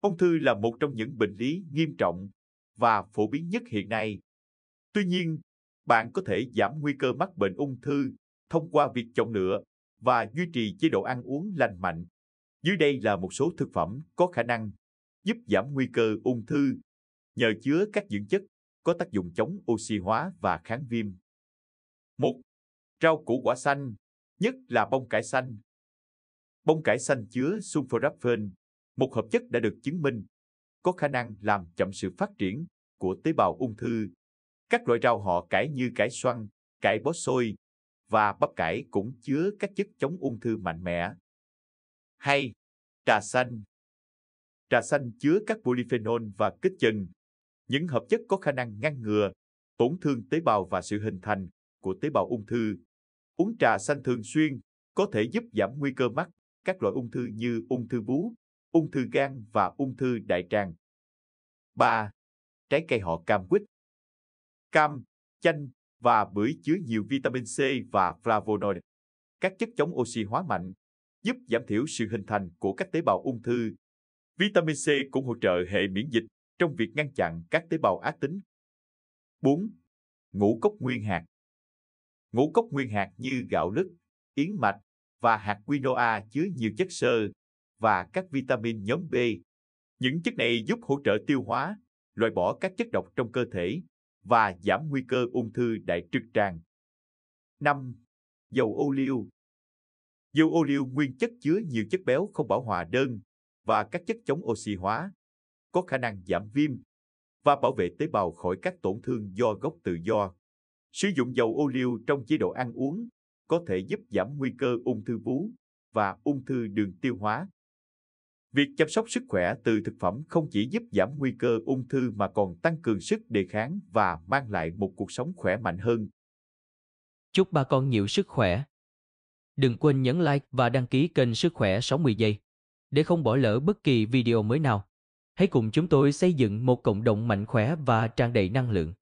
Ung thư là một trong những bệnh lý nghiêm trọng và phổ biến nhất hiện nay. Tuy nhiên, bạn có thể giảm nguy cơ mắc bệnh ung thư thông qua việc chọn lựa và duy trì chế độ ăn uống lành mạnh. Dưới đây là một số thực phẩm có khả năng giúp giảm nguy cơ ung thư nhờ chứa các dưỡng chất có tác dụng chống oxy hóa và kháng viêm. 1. Rau củ quả xanh, nhất là bông cải xanh. Bông cải xanh chứa sulforaphane, một hợp chất đã được chứng minh có khả năng làm chậm sự phát triển của tế bào ung thư. Các loại rau họ cải như cải xoăn, cải bó xôi và bắp cải cũng chứa các chất chống ung thư mạnh mẽ. Hay trà xanh. Trà xanh chứa các polyphenol và kích chân, những hợp chất có khả năng ngăn ngừa tổn thương tế bào và sự hình thành của tế bào ung thư. Uống trà xanh thường xuyên có thể giúp giảm nguy cơ mắc các loại ung thư như ung thư vú, ung thư gan và ung thư đại tràng. 3. Trái cây họ cam quýt. Cam, chanh và bưởi chứa nhiều vitamin C và flavonoid, các chất chống oxy hóa mạnh, giúp giảm thiểu sự hình thành của các tế bào ung thư. Vitamin C cũng hỗ trợ hệ miễn dịch trong việc ngăn chặn các tế bào ác tính. 4. Ngũ cốc nguyên hạt Ngũ cốc nguyên hạt như gạo lứt, yến mạch và hạt quinoa chứa nhiều chất xơ, và các vitamin nhóm B. Những chất này giúp hỗ trợ tiêu hóa, loại bỏ các chất độc trong cơ thể và giảm nguy cơ ung thư đại trực tràng. 5. Dầu ô liu Dầu ô liu nguyên chất chứa nhiều chất béo không bão hòa đơn và các chất chống oxy hóa, có khả năng giảm viêm và bảo vệ tế bào khỏi các tổn thương do gốc tự do. Sử dụng dầu ô liu trong chế độ ăn uống có thể giúp giảm nguy cơ ung thư vú và ung thư đường tiêu hóa. Việc chăm sóc sức khỏe từ thực phẩm không chỉ giúp giảm nguy cơ ung thư mà còn tăng cường sức đề kháng và mang lại một cuộc sống khỏe mạnh hơn. Chúc bà con nhiều sức khỏe. Đừng quên nhấn like và đăng ký kênh Sức khỏe 60 giây để không bỏ lỡ bất kỳ video mới nào. Hãy cùng chúng tôi xây dựng một cộng đồng mạnh khỏe và tràn đầy năng lượng.